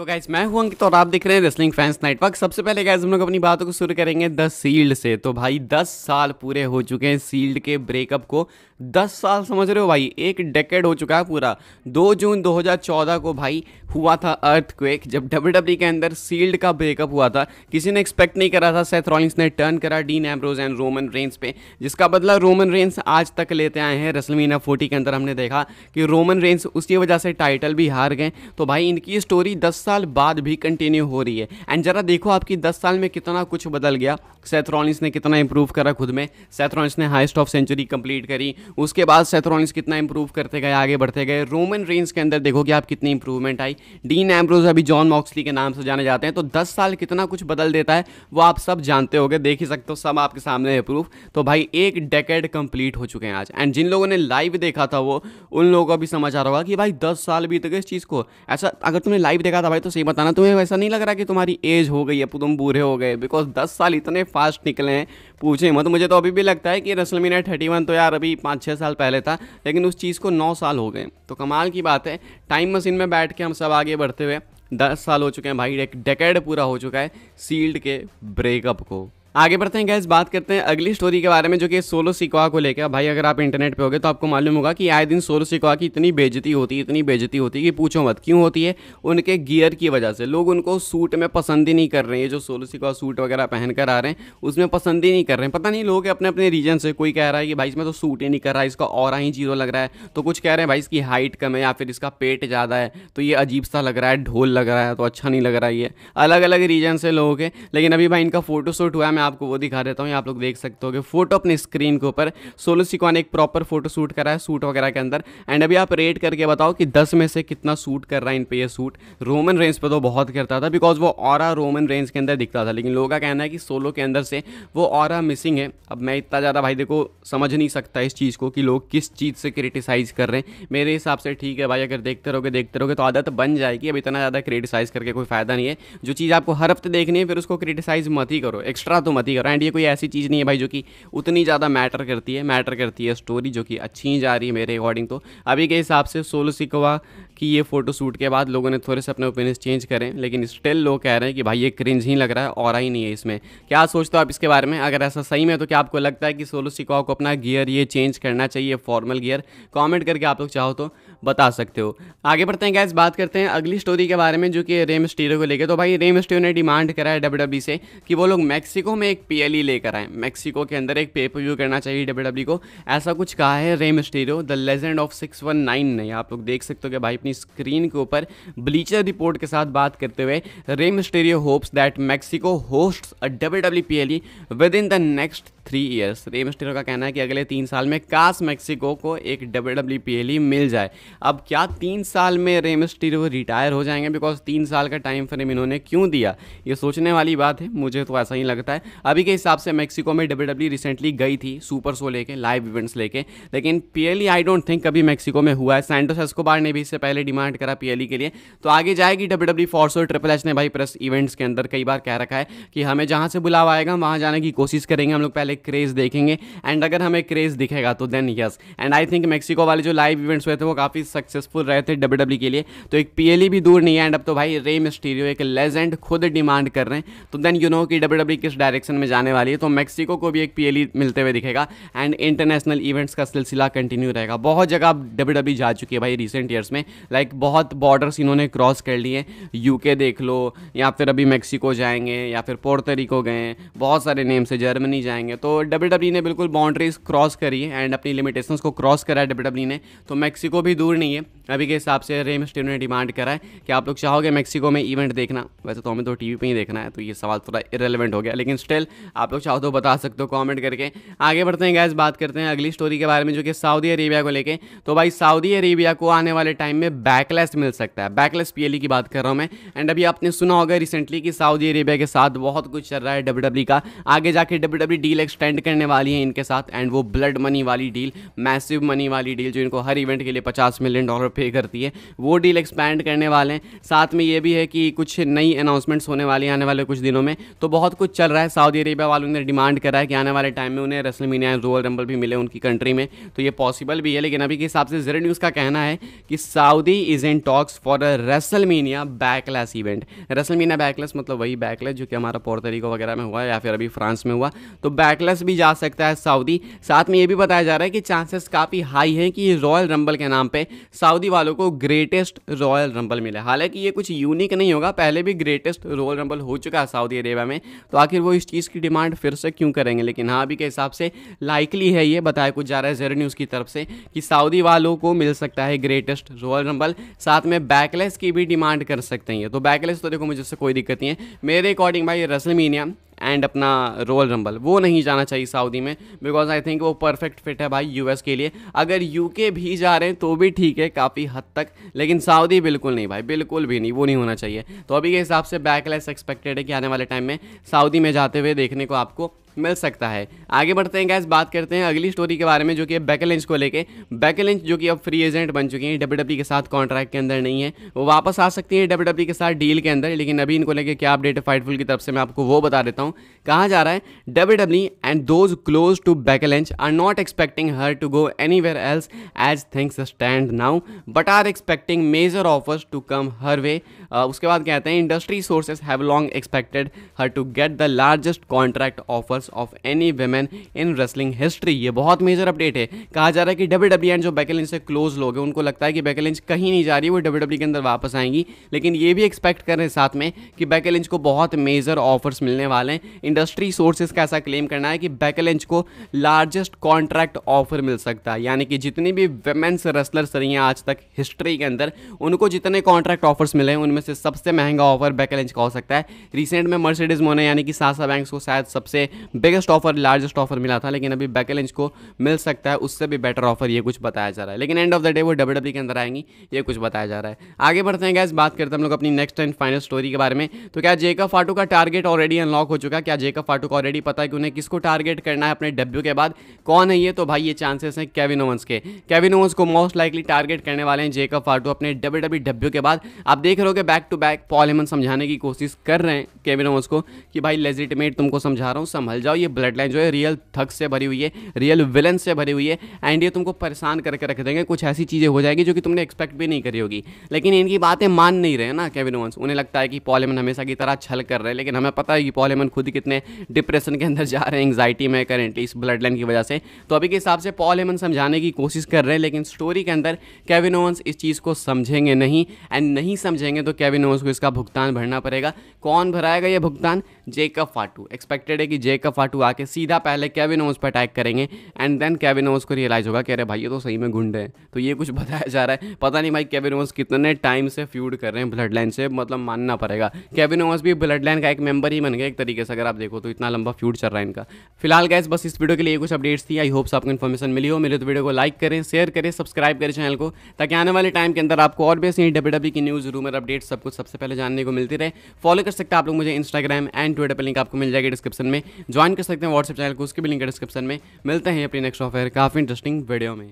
तो गाइज मैं हुआ अंकित तो और आप देख रहे हैं रेसलिंग फैंस नेटवर्क सबसे पहले गाइज हम लोग अपनी बातों को शुरू करेंगे द सील्ड से तो भाई 10 साल पूरे हो चुके हैं सील्ड के ब्रेकअप को 10 साल समझ रहे हो भाई एक डेकेड हो चुका है पूरा 2 जून 2014 को भाई हुआ था अर्थ क्वेक जब डब्ल्यू e के अंदर सील्ड का ब्रेकअप हुआ था किसी ने एक्सपेक्ट नहीं करा था सेथ रॉलिंग्स ने टर्न करा Dean Ambrose and Roman Reigns पे जिसका बदला रोमन रेंस आज तक लेते आए हैं रसलमीना फोर्टी के अंदर हमने देखा कि रोमन रेंस उसकी वजह से टाइटल भी हार गए तो भाई इनकी स्टोरी दस साल बाद भी कंटिन्यू हो रही है एंड ज़रा देखो आपकी दस साल में कितना कुछ बदल गया सेथरॉलिस ने कितना इंप्रूव करा खुद में सेथरॉलिस ने हाइस्ट ऑफ सेंचुरी कंप्लीट करी उसके बाद सेथरॉलिस कितना इंप्रूव करते गए आगे बढ़ते गए रोमन रेंज के अंदर देखो कि आप कितनी इंप्रूवमेंट आई डीन एम्ब्रोज अभी जॉन मॉक्सली के नाम से जाने जाते हैं तो दस साल कितना कुछ बदल देता है वो आप सब जानते हो देख ही सकते हो सब आपके सामने है प्रूफ तो भाई एक डेकेड कंप्लीट हो चुके हैं आज एंड जिन लोगों ने लाइव देखा था वो उन लोगों को भी समझ आ रहा होगा कि भाई दस साल बीत गए इस चीज़ को ऐसा अगर तुमने लाइव देखा था भाई तो सही बताना तुम्हें वैसा नहीं लग रहा कि तुम्हारी एज हो गई है तुम बूढ़े हो गए बिकॉज दस साल इतने फास्ट निकले हैं पूछे मत मुझे तो अभी भी लगता है कि रसलमी ने थर्टी वन तो यार अभी पाँच छः साल पहले था लेकिन उस चीज़ को नौ साल हो गए तो कमाल की बात है टाइम मशीन में बैठ के हम सब आगे बढ़ते हुए दस साल हो चुके हैं भाई एक डेकेड पूरा हो चुका है सील्ड के ब्रेकअप को आगे बढ़ते हैं गैस बात करते हैं अगली स्टोरी के बारे में जो कि सोलो सिकवा को लेकर भाई अगर आप इंटरनेट पे होगे तो आपको मालूम होगा कि आए दिन सोलो सिकवा की इतनी बेजती होती है इतनी बेजती होती है कि पूछो मत क्यों होती है उनके गियर की वजह से लोग उनको सूट में पसंद ही नहीं कर रहे हैं जो सोलो सिकवा सूट वगैरह पहन कर आ रहे हैं उसमें पसंद ही नहीं कर रहे हैं पता नहीं लोग अपने अपने रीजन से कोई कह रहा है कि भाई इसमें तो सूट ही नहीं कर रहा है इसका और ही जीरो लग रहा है तो कुछ कह रहे हैं भाई इसकी हाइट कम है या फिर इसका पेट ज़्यादा है तो ये अजीब सा लग रहा है ढोल लग रहा है तो अच्छा नहीं लग रहा है ये अलग अलग रीजन से लोगों के लेकिन अभी भाई इनका फोटोशूट हुआ है मैं आपको वो दिखा देता हूँ आप लोग देख सकते हो फोटो अपने स्क्रीन के ऊपर सोलो सिकॉन एक प्रॉपर फोटो शूट करा है सूट वगैरह के अंदर एंड अभी आप रेट करके बताओ कि दस में से कितना सूट कर रहा है इन पर यह सूट रोमन रेंज पर तो बहुत करता था बिकॉज वो और रोमन रेंज के अंदर दिखता था लेकिन लोगों का कहना है कि सोलो के अंदर से वो और मिसिंग है अब मैं इतना ज़्यादा भाई देखो समझ नहीं सकता इस चीज़ को कि लोग किस चीज़ से क्रिटिसाइज़ कर रहे हैं मेरे हिसाब से ठीक है भाई अगर देखते रहोगे देखते रहोगे तो आदत बन जाएगी अब इतना ज़्यादा क्रिटिसाइज़ करके कोई फ़ायदा नहीं है जो चीज़ आपको हर हफ्ते देखनी है फिर उसको क्रिटिसाइज़ मत ही करो एक्स्ट्रा तो तो मत ही करो एंड ये कोई ऐसी चीज़ नहीं है भाई जो कि उतनी ज़्यादा मैटर करती है मैटर करती है स्टोरी जो कि अच्छी ही जा रही है मेरे अकॉर्डिंग तो अभी के हिसाब से सोलो सिकवा की ये फ़ोटो शूट के बाद लोगों ने थोड़े से अपने ओपिनियंस चेंज करें लेकिन स्टिल लोग कह रहे हैं कि भाई ये क्रिंज ही लग रहा है और ही नहीं है इसमें क्या सोचते हो आप इसके बारे में अगर ऐसा सही में तो क्या आपको लगता है कि सोलो सिकवा को अपना गियर ये चेंज करना चाहिए फॉर्मल गियर कॉमेंट करके आप लोग चाहो तो बता सकते हो आगे बढ़ते हैं गैस बात करते हैं अगली स्टोरी के बारे में जो कि रेम स्टीरो को लेकर तो भाई रेम स्टीरो ने डिमांड करा है डब्ल्यू e से कि वो लोग मैक्सिको में एक पी e लेकर आएँ मैक्सिको के अंदर एक पेपर व्यू करना चाहिए डब्ल्यू e को ऐसा कुछ कहा है Rey Mysterio the legend of six one nine ने आप लोग देख सकते हो कि भाई अपनी स्क्रीन के ऊपर ब्लीचर रिपोर्ट के साथ बात करते हुए Rey Mysterio hopes that Mexico host a W W P L E within the next three years Rey Mysterio का कहना है कि अगले तीन साल में काश मैक्सिको को एक डब्ल्यू डब्ल्यू पी एल ही मिल जाए अब क्या तीन साल में रेम स्टेरो रिटायर हो जाएंगे बिकॉज तीन साल का टाइम फ्रेम इन्होंने क्यों दिया ये सोचने वाली बात है मुझे तो ऐसा ही लगता है अभी के हिसाब से मैक्सिको में डब्ल्यू डब्ल्यू रिसेंटली गई थी सुपर शो लेके लाइव इवेंट्स लेके लेकिन P L E I don't think कभी मैक्सिको में हुआ है सैंटोस एस्कोबार ने भी इससे पहले डिमांड करा पी एल ई के लिए तो आगे जाएगी डब्ल्यू डब्ल्यू फोर्स और ट्रिपल एच ने भाई प्रेस इवेंट्स के अंदर कई बार कह रखा है कि हमें जहाँ से बुलावा आएगा वहाँ जाने की कोशिश करेंगे हम लोग पहले क्रेज़ देखेंगे एंड अगर हमें क्रेज़ दिखेगा तो then yes and I think Mexico वाले जो लाइव इवेंट्स हुए थे वो काफ़ी सक्सेसफुल रहे थे डब्ल्यू e के लिए तो एक पी e भी दूर नहीं है एंड अब तो भाई रे मिस्टीरियो एक लेजेंड खुद डिमांड कर रहे हैं तो देन यू नो कि डब्ल्यू e किस डायरेक्शन में जाने वाली है तो मैक्सिको को भी एक पी मिलते हुए दिखेगा एंड इंटरनेशनल इवेंट्स का सिलसिला कंटिन्यू रहेगा बहुत जगह डब्ल्यू डब्ल्यू जा चुकी है भाई रिसेंट ईयर्स में लाइक like, बहुत बॉर्डर्स इन्होंने क्रॉस कर लिए यूके देख लो या फिर अभी मैक्सिको जाएंगे या फिर पोर्तरिको गए बहुत सारे नेम से जर्मनी जाएंगे तो डब्ल्यू e ने बिल्कुल बाउंड्रीज क्रॉस करी है एंड अपनी लिमिटेशन को क्रॉस करा है डब्ल्यू e ने तो मैक्सिको भी दूर नहीं है अभी के हिसाब से रेम स्टेन ने डिमांड करा है कि आप लोग चाहोगे मैक्सिको में इवेंट देखना वैसे तो हमें तो टीवी पे ही देखना है तो ये सवाल थोड़ा इरेलीवेंट हो गया लेकिन स्टिल आप लोग चाहो तो बता सकते हो कमेंट करके आगे बढ़ते हैं गैस बात करते हैं अगली स्टोरी के बारे में जो कि सऊदी अरेबिया को लेकर तो भाई सऊदी अरेबिया को आने वाले टाइम में बैकलेस मिल सकता है बैकलेस पीएलई e की बात कर रहा हूँ मैं एंड अभी आपने सुना होगा रिसेंटली कि सऊदी अरेबिया के साथ बहुत कुछ चल रहा है डब्ल्यू का आगे जाके डब्ल्यू डब्ल्यू डील एक्सटेंड करने वाली है इनके साथ एंड वो ब्लड मनी वाली डील मैसिव मनी वाली डील जो इनको हर इवेंट के लिए पचास मिलियन डॉलर पे करती है वो डील एक्सपैंड करने वाले हैं साथ में ये भी है कि कुछ नई अनाउंसमेंट्स होने वाली आने वाले कुछ दिनों में तो बहुत कुछ चल रहा है सऊदी अरेबिया वालों ने डिमांड करा है कि आने वाले टाइम में उन्हें रसल मीनिया रोअल रंबल भी मिले उनकी कंट्री में तो ये पॉसिबल भी है लेकिन अभी के हिसाब से जीरो न्यूज़ का कहना है कि Saudi is in talks for a WrestleMania Backlash event WrestleMania Backlash मतलब वही बैकलैस जो कि हमारा पोर्तरीको वगैरह में हुआ या फिर अभी फ्रांस में हुआ तो बैक डगलस भी जा सकता है सऊदी साथ में ये भी बताया जा रहा है कि चांसेस काफ़ी हाई हैं कि रॉयल रंबल के नाम पे सऊदी वालों को ग्रेटेस्ट रॉयल रंबल मिले हालांकि ये कुछ यूनिक नहीं होगा पहले भी ग्रेटेस्ट रॉयल रंबल हो चुका है सऊदी अरेबिया में तो आखिर वो इस चीज़ की डिमांड फिर से क्यों करेंगे लेकिन हाँ अभी के हिसाब से लाइकली है ये बताया कुछ जा रहा है जेरो न्यूज़ की तरफ से कि सऊदी वालों को मिल सकता है ग्रेटेस्ट रॉयल रंबल साथ में बैकलेस की भी डिमांड कर सकते हैं तो बैकलेस तो देखो मुझे कोई दिक्कत नहीं है मेरे अकॉर्डिंग भाई रसलमीनिया एंड अपना रोल रंबल वो नहीं जाना चाहिए सऊदी में बिकॉज आई थिंक वो परफेक्ट फिट है भाई यूएस के लिए अगर यूके भी जा रहे हैं तो भी ठीक है काफ़ी हद तक लेकिन सऊदी बिल्कुल नहीं भाई बिल्कुल भी नहीं वो नहीं होना चाहिए तो अभी के हिसाब से बैकलेस एक्सपेक्टेड है कि आने वाले टाइम में सऊदी में जाते हुए देखने को आपको मिल सकता है आगे बढ़ते हैं गैस बात करते हैं अगली स्टोरी के बारे में जो कि अब बैकलेंच को लेके बैकलेंच जो कि अब फ्री एजेंट बन चुकी हैं डब्ल्यू e के साथ कॉन्ट्रैक्ट के अंदर नहीं है वो वापस आ सकती हैं डब्ल्यू e के साथ डील के अंदर लेकिन अभी इनको लेकर क्या अपडेट है फाइटफुल की तरफ से मैं आपको वो बता देता हूँ कहा जा रहा है W and those close to Becky Lynch are not expecting her to go any else as things stand now but are expecting major offers to come her way उसके बाद कहते हैं industry sources have long expected her to get the largest contract offers of any women in wrestling history ये बहुत major update है कहा जा रहा है कि डब्ल्यू डब्ल्यू एंड जो बैकलिंच से क्लोज लोग हैं उनको लगता है कि बैकलिंच कहीं नहीं जा रही वो डब्ल्यू डब्ल्यू e के अंदर वापस आएंगी लेकिन ये भी एक्सपेक्ट कर रहे हैं साथ में कि बैकलिंच को बहुत मेजर ऑफर्स मिलने वाले हैं इंडस्ट्री सोर्सेज का ऐसा क्लेम करना है कि बैकलिंच को लार्जेस्ट कॉन्ट्रैक्ट ऑफर मिल सकता है यानी कि जितनी भी वेमेंस रेसलर्स रही हैं आज तक हिस्ट्री के अंदर उनको जितने कॉन्ट्रैक्ट ऑफर्स मिले हैं उनमें में से सबसे महंगा ऑफर बैकलेंच का हो सकता है रिसेंट में मर्सिडीज मोने यानी कि सासा बैंक्स को शायद सबसे बिगेस्ट ऑफर लार्जेस्ट ऑफर मिला था लेकिन अभी बैकलेंच को मिल सकता है उससे भी बेटर ऑफर ये कुछ बताया जा रहा है लेकिन एंड ऑफ द डे वो डब्ल्यू e के अंदर आएंगी ये कुछ बताया जा रहा है आगे बढ़ते हैं गैस बात करते हैं हम लोग अपनी नेक्स्ट एंड फाइनल स्टोरी के बारे में तो क्या जेकब फाटू का टारगेट ऑलरेडी अनलॉक हो चुका है क्या जेकब फाटू को ऑलरेडी पता है कि उन्हें किसको टारगेट करना है अपने डब्ल्यू के बाद कौन है ये तो भाई ये चांसेस हैं केविन ओवंस के केविन ओवंस को मोस्ट लाइकली टारगेट करने वाले हैं जेकब फाटू अपने डब्ल्यू डब्ल्यू e के बाद आप देख रहे हो बैक टू बैक पॉलीमन समझाने की कोशिश कर रहे हैं केविन ओवंस को कि भाई लेजिटमेट तुमको समझा रहा हूँ संभल जाओ ये ब्लड लाइन जो है रियल थक से भरी हुई है रियल विलन से भरी हुई है एंड ये तुमको परेशान करके रख देंगे कुछ ऐसी चीज़ें हो जाएगी जो कि तुमने एक्सपेक्ट भी नहीं करी होगी लेकिन इनकी बातें मान नहीं रहे ना केविन ओवंस उन्हें लगता है कि पॉलेमन हमेशा की तरह छल कर रहे हैं लेकिन हमें पता है कि पॉलीमन खुद कितने डिप्रेशन के अंदर जा रहे हैं एंगजाइटी में करेंटली इस ब्लड लाइन की वजह से तो अभी के हिसाब से पॉल समझाने की कोशिश कर रहे हैं लेकिन स्टोरी के अंदर केविन ओवंस इस चीज़ को समझेंगे नहीं एंड नहीं समझेंगे तो केविन ओस को इसका भुगतान भरना पड़ेगा कौन भराएगा ये भुगतान जेकब फाटू एक्सपेक्टेड है कि जेकब फाटू आके सीधा पहले केविन ओस पर अटैक करेंगे एंड देन केविन ओस को रियलाइज़ होगा कि अरे भाई ये तो सही में गुंडे हैं तो ये कुछ बताया जा रहा है पता नहीं भाई केविन ओस कितने टाइम से फ्यूड कर रहे हैं ब्लड लाइन से मतलब मानना पड़ेगा केविन ओस भी ब्लड लाइन का एक मेंबर ही बन गया एक तरीके से अगर आप देखो तो इतना लंबा फ्यूड चल रहा है इनका फिलहाल गैस बस इस वीडियो के लिए कुछ अपडेट्स थी आई होप्स आपको इन्फॉर्मेशन मिली हो मेरे तो वीडियो को लाइक करें शेयर करें सब्सक्राइब करें चैनल को ताकि आने वाले टाइम के अंदर आपको और भी ऐसी डब्ल्यू की न्यूज़ रूमर अपडेट्स सब कुछ सबसे पहले जानने को मिलती रहे फॉलो कर सकते हैं आप लोग मुझे इंस्टाग्राम एंड ट्विटर पर लिंक आपको मिल जाएगी डिस्क्रिप्शन में ज्वाइन कर सकते हैं व्हाट्सएप चैनल को उसकी भी लिंक डिस्क्रिप्शन में मिलते हैं अपनी नेक्स्ट ऑफर काफ़ी इंटरेस्टिंग वीडियो में